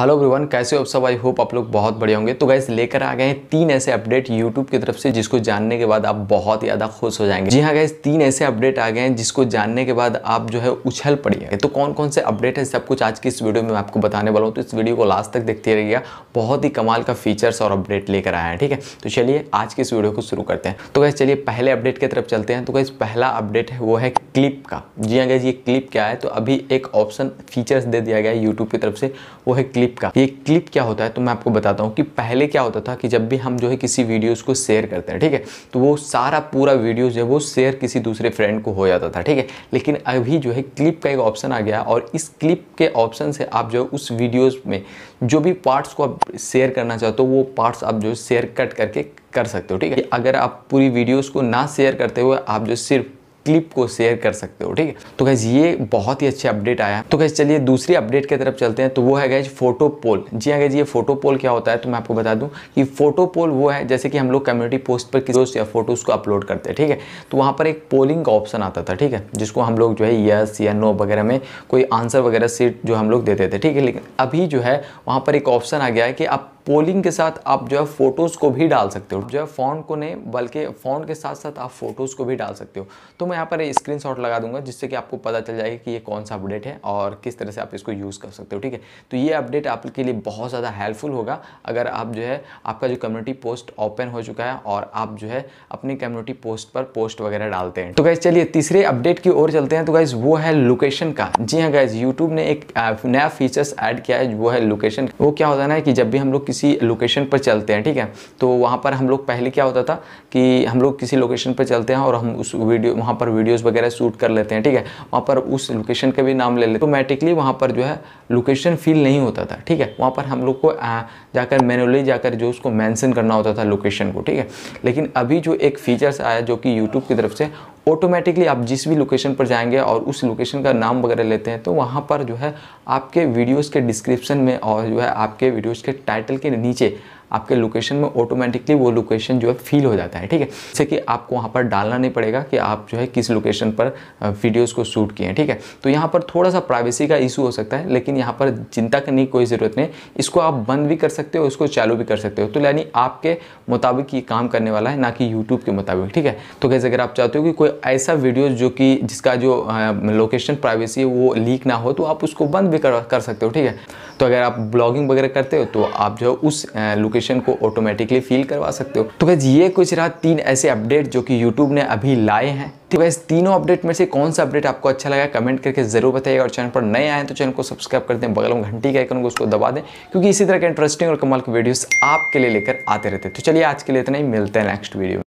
hello everyone कैसे हो सब आई होप आप लोग बहुत बढ़िया होंगे तो गाइस लेकर आ गए हैं तीन ऐसे अपडेट यूट्यूब की तरफ से जिसको जानने के बाद आप बहुत ज़्यादा खुश हो जाएंगे जी हाँ गाइस तीन ऐसे अपडेट आ गए हैं जिसको जानने के बाद आप जो है उछल पड़िए तो कौन कौन से अपडेट है सब कुछ आज की इस वीडियो में आपको बताने वाला हूँ तो इस वीडियो को लास्ट तक देखते रहिएगा बहुत ही कमाल का फीचर्स और अपडेट लेकर आया है ठीक है तो चलिए आज की इस वीडियो को शुरू करते हैं तो गैस चलिए पहले अपडेट की तरफ चलते हैं तो गैस पहला अपडेट है वो है क्लिप का जी हाँ गैस ये क्लिप क्या है तो अभी एक ऑप्शन फीचर्स दे दिया गया है यूट्यूब की तरफ से वो है क्लिप क्लिप का ये क्लिप क्या होता है तो मैं आपको बताता हूँ कि पहले क्या होता था कि जब भी हम जो है किसी वीडियोज़ को शेयर करते हैं ठीक है तो वो सारा पूरा वीडियो जो है वो शेयर किसी दूसरे फ्रेंड को हो जाता था ठीक है लेकिन अभी जो है क्लिप का एक ऑप्शन आ गया और इस क्लिप के ऑप्शन से आप जो है उस वीडियोज़ में जो भी पार्ट्स को आप शेयर करना चाहते हो तो वो पार्ट्स आप जो है शेयर कट करके कर सकते हो ठीक है अगर आप पूरी वीडियोस को ना शेयर करते हुए आप जो सिर्फ क्लिप को शेयर कर सकते हो ठीक है तो गैस ये बहुत ही अच्छे अपडेट आया तो गैस चलिए दूसरी अपडेट की तरफ चलते हैं तो वो है गैज फोटो पोल जी हाँ गैज ये फोटो पोल क्या होता है तो मैं आपको बता दूं कि फोटो पोल वो है जैसे कि हम लोग कम्युनिटी पोस्ट पर किसी या फोटोज़ को अपलोड करते हैं ठीक है तो वहाँ पर एक पोलिंग का ऑप्शन आता था ठीक है जिसको हम लोग जो है यस या नो वगैरह में कोई आंसर वगैरह सीट जो हम लोग देते थे ठीक है लेकिन अभी जो है वहाँ पर एक ऑप्शन आ गया है कि आप पोलिंग के साथ आप जो है फोटोज़ को भी डाल सकते हो जो है फ़ॉन्ट को नहीं बल्कि फ़ॉन्ट के साथ साथ आप फोटोज़ को भी डाल सकते हो तो मैं यहाँ पर स्क्रीन लगा दूंगा जिससे कि आपको पता चल जाएगा कि ये कौन सा अपडेट है और किस तरह से आप इसको यूज़ कर सकते हो ठीक है तो ये अपडेट आपके लिए बहुत ज़्यादा हेल्पफुल होगा अगर आप जो है आपका जो कम्युनिटी पोस्ट ओपन हो चुका है और आप जो है अपनी कम्युनिटी पोस्ट पर पोस्ट वगैरह डालते हैं तो गाइज़ चलिए तीसरे अपडेट की ओर चलते हैं तो गाइज़ वो है लोकेशन का जी हाँ गाइज़ यूट्यूब ने एक नया फीचर्स ऐड किया है वो है लोकेशन वो क्या होता है ना कि जब भी हम लोग किसी लोकेशन पर चलते हैं ठीक है तो वहाँ पर हम लोग पहले क्या होता था कि हम लोग किसी लोकेशन पर चलते हैं और हम उस वीडियो वहाँ पर वीडियोज़ वगैरह शूट कर लेते हैं ठीक है वहाँ पर उस लोकेशन का भी नाम ले लेते ऑटोमेटिकली वहाँ पर जो है लोकेशन फील नहीं होता था ठीक है वहाँ पर हम लोग को जाकर मैनुअली जाकर जो उसको मैंसन करना होता था लोकेशन को ठीक है लेकिन अभी जो एक फीचर्स आया जो कि यूट्यूब की तरफ से ऑटोमेटिकली आप जिस भी लोकेशन पर जाएंगे और उस लोकेशन का नाम वगैरह लेते हैं तो वहाँ पर जो है आपके वीडियोज़ के डिस्क्रिप्शन में और जो है आपके वीडियोज़ के टाइटल के नीचे आपके लोकेशन में ऑटोमेटिकली वो लोकेशन जो है फील हो जाता है ठीक है जैसे कि आपको वहाँ पर डालना नहीं पड़ेगा कि आप जो है किस लोकेशन पर वीडियोज़ को शूट किए हैं ठीक है तो यहाँ पर थोड़ा सा प्राइवेसी का इशू हो सकता है लेकिन यहाँ पर चिंता करने की कोई ज़रूरत नहीं इसको आप बंद भी कर सकते हो इसको चालू भी कर सकते हो तो यानी आपके मुताबिक ये काम करने वाला है ना कि यूट्यूब के मुताबिक ठीक है तो कैसे अगर आप चाहते हो कि कोई ऐसा वीडियो जो कि जिसका जो लोकेशन प्राइवेसी है वो लीक ना हो तो आप उसको बंद भी कर, कर सकते हो ठीक है तो अगर आप ब्लॉगिंग वगैरह करते हो तो आप जो है उस लोकेशन नोटिफिकेशन को ऑटोमेटिकली फील करवा सकते हो तो वैसे ये कुछ रहा तीन ऐसे अपडेट जो कि यूट्यूब ने अभी लाए हैं तो वैसे तीनों अपडेट में से कौन सा अपडेट आपको अच्छा लगा कमेंट करके जरूर बताइएगा और चैनल पर नए आए तो चैनल को सब्सक्राइब कर दें बगल में घंटी के आइकन को उसको दबा दें क्योंकि इसी तरह के इंटरेस्टिंग और कमाल के वीडियोस आपके लिए लेकर आते रहते तो चलिए आज के लिए इतना ही मिलते हैं नेक्स्ट वीडियो